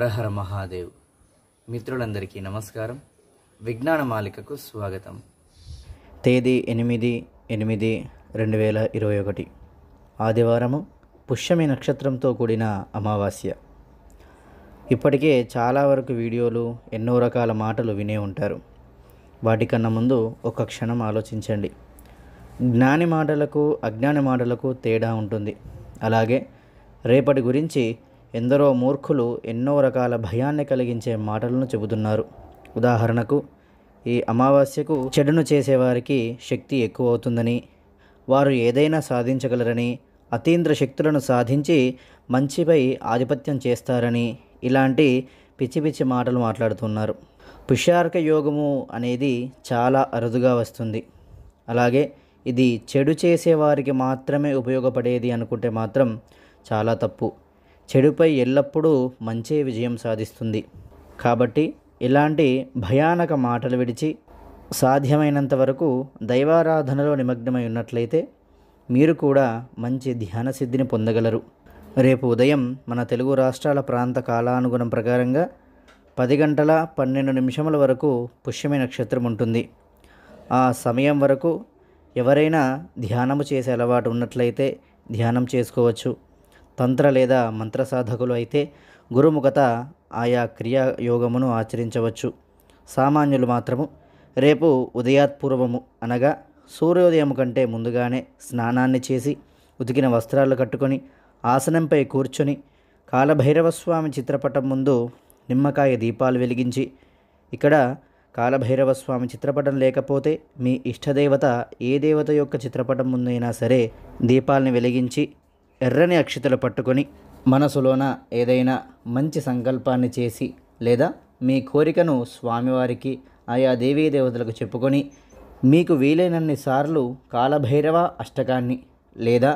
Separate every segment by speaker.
Speaker 1: హరహర మహాదేవ్ మిత్రులందరికీ నమస్కారం విజ్ఞాన మాలికకు స్వాగతం తేదీ ఎనిమిది ఎనిమిది రెండు వేల ఇరవై ఒకటి ఆదివారము పుష్యమి నక్షత్రంతో కూడిన అమావాస్య ఇప్పటికే చాలా వరకు వీడియోలు ఎన్నో రకాల మాటలు వినే ఉంటారు వాటికన్నా ముందు ఒక క్షణం ఆలోచించండి జ్ఞాని మాటలకు అజ్ఞాని మాటలకు తేడా ఉంటుంది అలాగే రేపటి గురించి ఎందరో మూర్ఖులు ఎన్నో రకాల భయాన్ని కలిగించే మాటలను చెబుతున్నారు ఉదాహరణకు ఈ అమావాస్యకు చెడును చేసేవారికి శక్తి ఎక్కువ అవుతుందని వారు ఏదైనా సాధించగలరని అతీంద్ర శక్తులను సాధించి మంచిపై ఆధిపత్యం చేస్తారని ఇలాంటి పిచ్చి పిచ్చి మాటలు మాట్లాడుతున్నారు పుష్యార్క యోగము అనేది చాలా అరుదుగా వస్తుంది అలాగే ఇది చెడు చేసేవారికి మాత్రమే ఉపయోగపడేది అనుకుంటే మాత్రం చాలా తప్పు చెడుపై ఎల్లప్పుడూ మంచే విజయం సాధిస్తుంది కాబట్టి ఇలాంటి భయానక మాటలు విడిచి సాధ్యమైనంత వరకు దైవారాధనలో నిమగ్నమై ఉన్నట్లయితే మీరు కూడా మంచి ధ్యాన సిద్ధిని పొందగలరు రేపు ఉదయం మన తెలుగు రాష్ట్రాల ప్రాంత కాలానుగుణం ప్రకారంగా పది గంటల పన్నెండు నిమిషముల వరకు పుష్యమి నక్షత్రం ఉంటుంది ఆ సమయం వరకు ఎవరైనా ధ్యానము చేసే అలవాటు ఉన్నట్లయితే ధ్యానం చేసుకోవచ్చు తంత్ర లేదా మంత్ర సాధకులు అయితే గురుముఖత ఆయా క్రియాయోగమును ఆచరించవచ్చు సామాన్యులు మాత్రము రేపు ఉదయాత్పూర్వము అనగా సూర్యోదయం కంటే ముందుగానే స్నానాన్ని చేసి ఉతికిన వస్త్రాలు కట్టుకొని ఆసనంపై కూర్చొని కాలభైరవస్వామి చిత్రపటం ముందు నిమ్మకాయ దీపాలు వెలిగించి ఇక్కడ కాలభైరవస్వామి చిత్రపటం లేకపోతే మీ ఇష్టదేవత ఏ దేవత యొక్క చిత్రపటం ముందైనా సరే దీపాలని వెలిగించి ఎర్రని అక్షతలు పట్టుకొని మనసులోన ఏదైనా మంచి సంకల్పాన్ని చేసి లేదా మీ కోరికను స్వామివారికి ఆయా దేవీ దేవతలకు చెప్పుకొని మీకు వీలైనన్ని సార్లు కాలభైరవ అష్టకాన్ని లేదా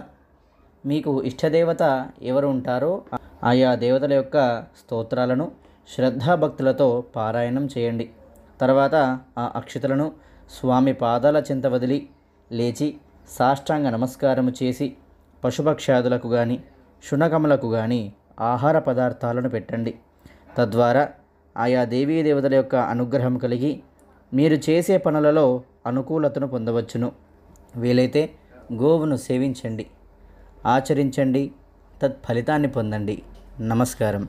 Speaker 1: మీకు ఇష్టదేవత ఎవరు ఉంటారో ఆయా దేవతల యొక్క స్తోత్రాలను శ్రద్ధాభక్తులతో పారాయణం చేయండి తర్వాత ఆ అక్షతలను స్వామి పాదాల చింత వదిలి లేచి సాష్టాంగ నమస్కారము చేసి పశుపక్ష్యాదులకు కానీ శునకములకు కానీ ఆహార పదార్థాలను పెట్టండి తద్వారా ఆయా దేవీ దేవతల యొక్క అనుగ్రహం కలిగి మీరు చేసే పనులలో అనుకూలతను పొందవచ్చును వీలైతే గోవును సేవించండి ఆచరించండి తత్ఫలితాన్ని పొందండి నమస్కారం